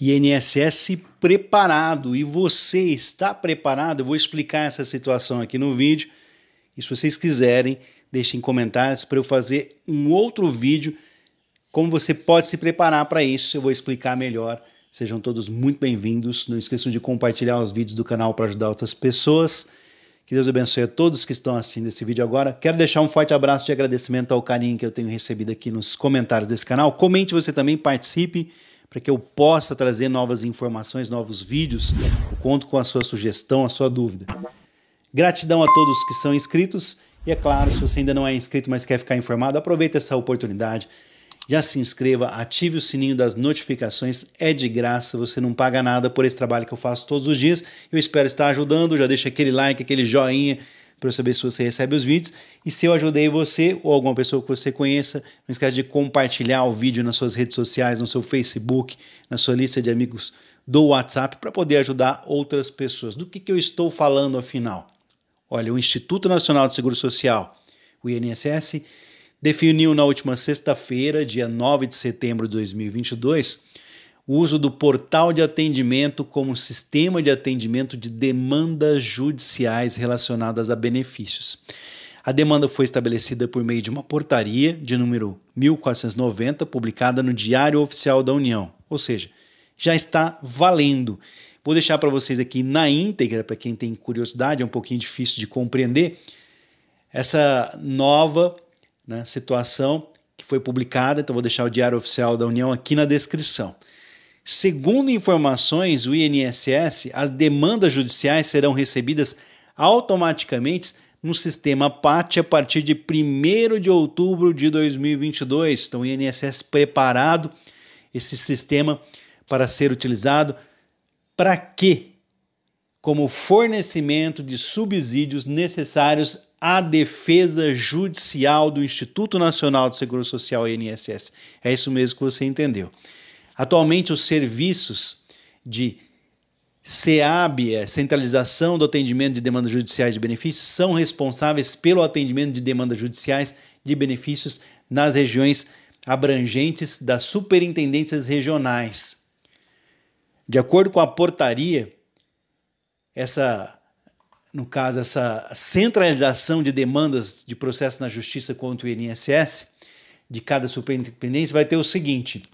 INSS preparado. E você está preparado? Eu vou explicar essa situação aqui no vídeo. E se vocês quiserem, deixem comentários para eu fazer um outro vídeo. Como você pode se preparar para isso, eu vou explicar melhor. Sejam todos muito bem-vindos. Não esqueçam de compartilhar os vídeos do canal para ajudar outras pessoas. Que Deus abençoe a todos que estão assistindo esse vídeo agora. Quero deixar um forte abraço de agradecimento ao carinho que eu tenho recebido aqui nos comentários desse canal. Comente você também, participe para que eu possa trazer novas informações, novos vídeos. Eu conto com a sua sugestão, a sua dúvida. Gratidão a todos que são inscritos. E é claro, se você ainda não é inscrito, mas quer ficar informado, aproveita essa oportunidade. Já se inscreva, ative o sininho das notificações, é de graça, você não paga nada por esse trabalho que eu faço todos os dias. Eu espero estar ajudando. Já deixa aquele like, aquele joinha para saber se você recebe os vídeos. E se eu ajudei você ou alguma pessoa que você conheça, não esquece de compartilhar o vídeo nas suas redes sociais, no seu Facebook, na sua lista de amigos do WhatsApp, para poder ajudar outras pessoas. Do que, que eu estou falando afinal? Olha, o Instituto Nacional de Seguro Social, o INSS, definiu na última sexta-feira, dia 9 de setembro de 2022, o uso do portal de atendimento como sistema de atendimento de demandas judiciais relacionadas a benefícios. A demanda foi estabelecida por meio de uma portaria de número 1490, publicada no Diário Oficial da União, ou seja, já está valendo. Vou deixar para vocês aqui na íntegra, para quem tem curiosidade, é um pouquinho difícil de compreender, essa nova né, situação que foi publicada. Então, vou deixar o Diário Oficial da União aqui na descrição. Segundo informações do INSS, as demandas judiciais serão recebidas automaticamente no sistema PAT a partir de 1 de outubro de 2022. Então, o INSS preparado esse sistema para ser utilizado para quê? Como fornecimento de subsídios necessários à defesa judicial do Instituto Nacional do Seguro Social INSS. É isso mesmo que você entendeu. Atualmente, os serviços de CEAB, é, Centralização do Atendimento de Demandas Judiciais de Benefícios, são responsáveis pelo atendimento de demandas judiciais de benefícios nas regiões abrangentes das superintendências regionais. De acordo com a portaria, essa, no caso, essa centralização de demandas de processo na justiça contra o INSS de cada superintendência vai ter o seguinte: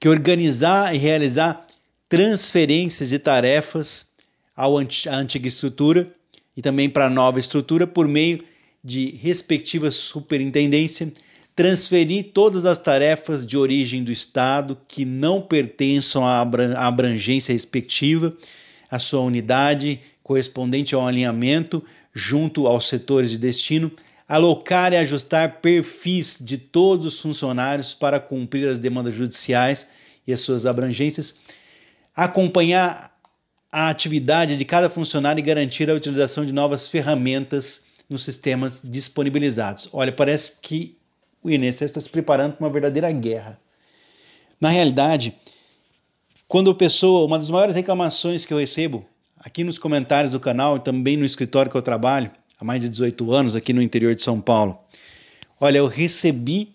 que organizar e realizar transferências de tarefas à antiga estrutura e também para a nova estrutura por meio de respectiva superintendência, transferir todas as tarefas de origem do Estado que não pertençam à abrangência respectiva, à sua unidade correspondente ao alinhamento junto aos setores de destino, alocar e ajustar perfis de todos os funcionários para cumprir as demandas judiciais e as suas abrangências, acompanhar a atividade de cada funcionário e garantir a utilização de novas ferramentas nos sistemas disponibilizados. Olha, parece que o INSS está se preparando para uma verdadeira guerra. Na realidade, quando a pessoa, uma das maiores reclamações que eu recebo aqui nos comentários do canal e também no escritório que eu trabalho, há mais de 18 anos aqui no interior de São Paulo. Olha, eu recebi,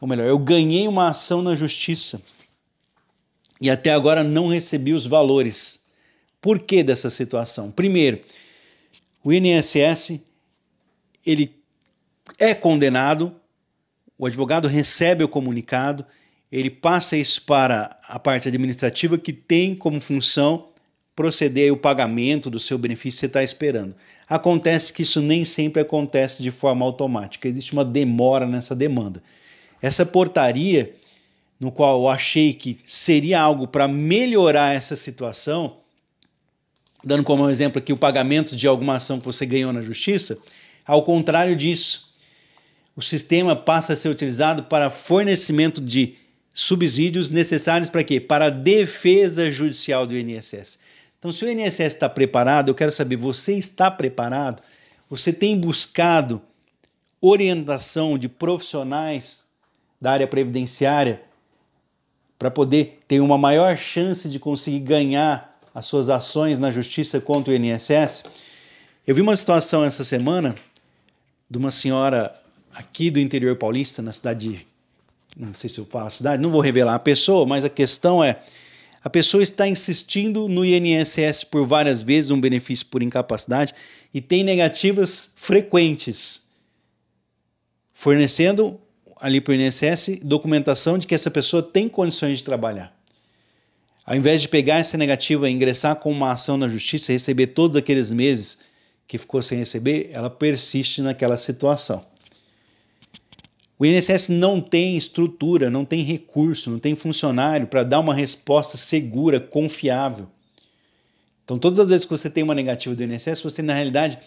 ou melhor, eu ganhei uma ação na justiça e até agora não recebi os valores. Por que dessa situação? Primeiro, o INSS ele é condenado, o advogado recebe o comunicado, ele passa isso para a parte administrativa que tem como função proceder o pagamento do seu benefício que você está esperando. Acontece que isso nem sempre acontece de forma automática, existe uma demora nessa demanda. Essa portaria, no qual eu achei que seria algo para melhorar essa situação, dando como exemplo aqui o pagamento de alguma ação que você ganhou na justiça, ao contrário disso, o sistema passa a ser utilizado para fornecimento de subsídios necessários para quê? Para a defesa judicial do INSS. Então, se o INSS está preparado, eu quero saber, você está preparado? Você tem buscado orientação de profissionais da área previdenciária para poder ter uma maior chance de conseguir ganhar as suas ações na justiça contra o INSS? Eu vi uma situação essa semana de uma senhora aqui do interior paulista, na cidade Não sei se eu falo a cidade, não vou revelar a pessoa, mas a questão é: a pessoa está insistindo no INSS por várias vezes, um benefício por incapacidade, e tem negativas frequentes, fornecendo ali para o INSS documentação de que essa pessoa tem condições de trabalhar. Ao invés de pegar essa negativa e ingressar com uma ação na justiça e receber todos aqueles meses que ficou sem receber, ela persiste naquela situação. O INSS não tem estrutura, não tem recurso, não tem funcionário para dar uma resposta segura, confiável. Então, todas as vezes que você tem uma negativa do INSS, você na realidade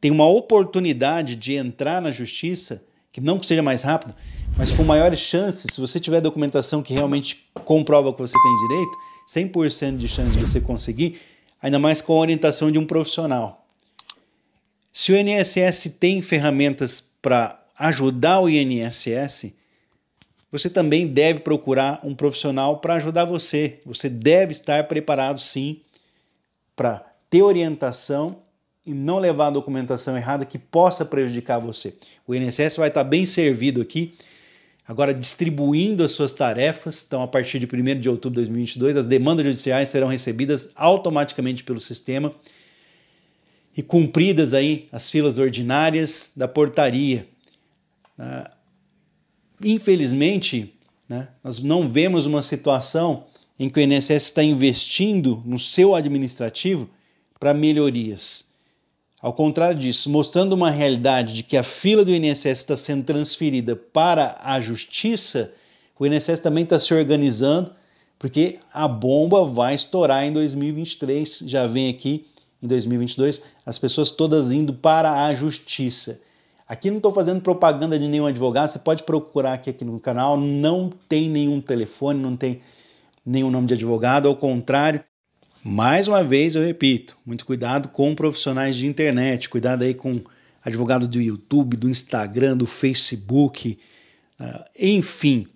tem uma oportunidade de entrar na justiça, que não que seja mais rápido, mas com maiores chances, se você tiver documentação que realmente comprova que você tem direito, 100% de chance de você conseguir, ainda mais com a orientação de um profissional. Se o INSS tem ferramentas para ajudar o INSS, você também deve procurar um profissional para ajudar você. Você deve estar preparado sim para ter orientação e não levar a documentação errada que possa prejudicar você. O INSS vai estar bem servido aqui, agora distribuindo as suas tarefas. Então, a partir de 1 de outubro de 2022, as demandas judiciais serão recebidas automaticamente pelo sistema e cumpridas aí as filas ordinárias da portaria ah, infelizmente, né, nós não vemos uma situação em que o INSS está investindo no seu administrativo para melhorias. Ao contrário disso, mostrando uma realidade de que a fila do INSS está sendo transferida para a justiça, o INSS também está se organizando, porque a bomba vai estourar em 2023, já vem aqui em 2022, as pessoas todas indo para a justiça. Aqui não estou fazendo propaganda de nenhum advogado, você pode procurar aqui, aqui no canal, não tem nenhum telefone, não tem nenhum nome de advogado, ao contrário. Mais uma vez eu repito, muito cuidado com profissionais de internet, cuidado aí com advogado do YouTube, do Instagram, do Facebook, ah, enfim,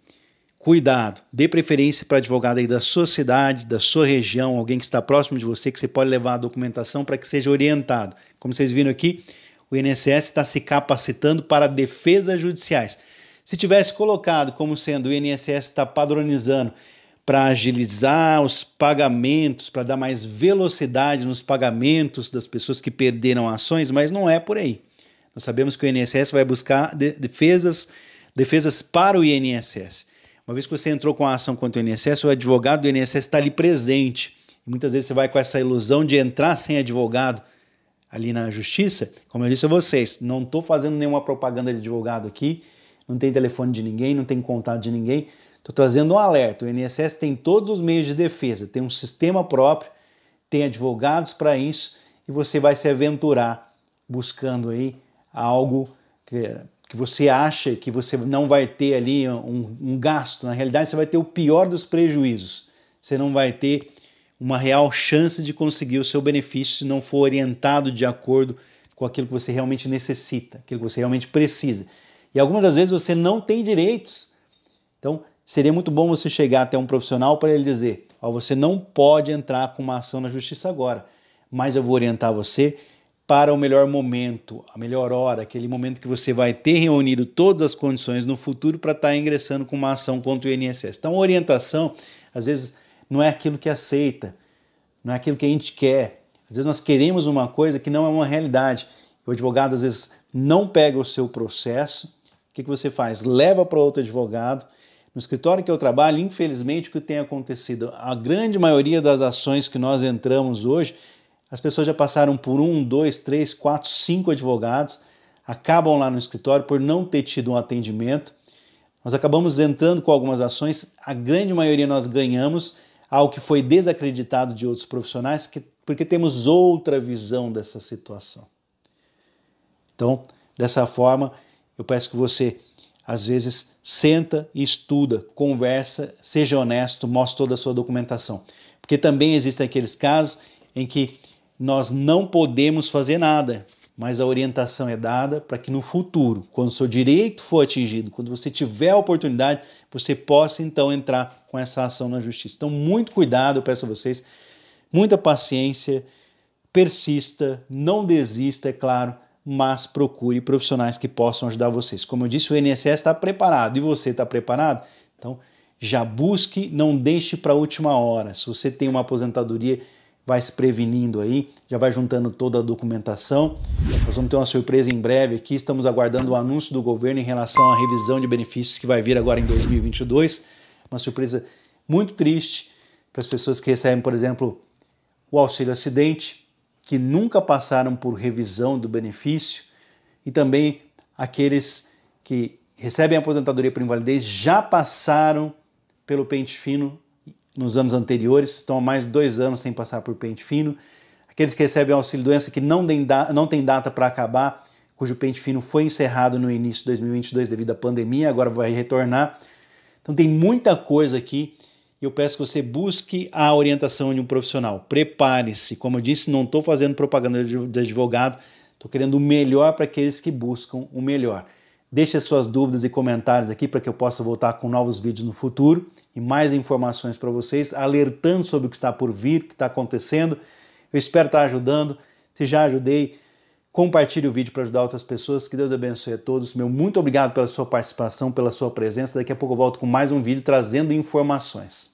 cuidado. Dê preferência para advogado aí da sua cidade, da sua região, alguém que está próximo de você, que você pode levar a documentação para que seja orientado. Como vocês viram aqui, o INSS está se capacitando para defesas judiciais. Se tivesse colocado como sendo o INSS está padronizando para agilizar os pagamentos, para dar mais velocidade nos pagamentos das pessoas que perderam ações, mas não é por aí. Nós sabemos que o INSS vai buscar de defesas, defesas para o INSS. Uma vez que você entrou com a ação contra o INSS, o advogado do INSS está ali presente. Muitas vezes você vai com essa ilusão de entrar sem advogado ali na justiça, como eu disse a vocês, não estou fazendo nenhuma propaganda de advogado aqui, não tem telefone de ninguém, não tem contato de ninguém. Estou trazendo um alerta. O INSS tem todos os meios de defesa, tem um sistema próprio, tem advogados para isso e você vai se aventurar buscando aí algo que, que você acha que você não vai ter ali um, um gasto. Na realidade, você vai ter o pior dos prejuízos. Você não vai ter uma real chance de conseguir o seu benefício se não for orientado de acordo com aquilo que você realmente necessita, aquilo que você realmente precisa. E algumas das vezes você não tem direitos. Então, seria muito bom você chegar até um profissional para ele dizer: Ó, oh, você não pode entrar com uma ação na justiça agora, mas eu vou orientar você para o melhor momento, a melhor hora, aquele momento que você vai ter reunido todas as condições no futuro para estar tá ingressando com uma ação contra o INSS. Então, orientação, às vezes não é aquilo que aceita, não é aquilo que a gente quer. Às vezes nós queremos uma coisa que não é uma realidade. O advogado às vezes não pega o seu processo. O que, que você faz? Leva para outro advogado. No escritório que eu trabalho, infelizmente, o que tem acontecido? A grande maioria das ações que nós entramos hoje, as pessoas já passaram por um, dois, três, quatro, cinco advogados, acabam lá no escritório por não ter tido um atendimento. Nós acabamos entrando com algumas ações, a grande maioria nós ganhamos, ao que foi desacreditado de outros profissionais, porque temos outra visão dessa situação. Então, dessa forma, eu peço que você, às vezes, senta e estuda, conversa, seja honesto, mostre toda a sua documentação. Porque também existem aqueles casos em que nós não podemos fazer nada mas a orientação é dada para que no futuro, quando o seu direito for atingido, quando você tiver a oportunidade, você possa então entrar com essa ação na justiça. Então, muito cuidado, eu peço a vocês, muita paciência, persista, não desista, é claro, mas procure profissionais que possam ajudar vocês. Como eu disse, o INSS está preparado e você está preparado? Então, já busque, não deixe para a última hora. Se você tem uma aposentadoria vai se prevenindo aí, já vai juntando toda a documentação. Nós vamos ter uma surpresa em breve aqui, estamos aguardando o anúncio do governo em relação à revisão de benefícios que vai vir agora em 2022. Uma surpresa muito triste para as pessoas que recebem, por exemplo, o auxílio acidente, que nunca passaram por revisão do benefício, e também aqueles que recebem a aposentadoria por invalidez já passaram pelo pente fino nos anos anteriores, estão há mais de dois anos sem passar por pente fino. Aqueles que recebem auxílio doença que não tem, não tem data para acabar, cujo pente fino foi encerrado no início de 2022 devido à pandemia, agora vai retornar. Então tem muita coisa aqui e eu peço que você busque a orientação de um profissional. Prepare-se. Como eu disse, não estou fazendo propaganda de advogado, estou querendo o melhor para aqueles que buscam o melhor. Deixe as suas dúvidas e comentários aqui para que eu possa voltar com novos vídeos no futuro e mais informações para vocês, alertando sobre o que está por vir, o que está acontecendo. Eu espero estar ajudando. Se já ajudei, compartilhe o vídeo para ajudar outras pessoas. Que Deus abençoe a todos. Meu muito obrigado pela sua participação, pela sua presença. Daqui a pouco eu volto com mais um vídeo trazendo informações.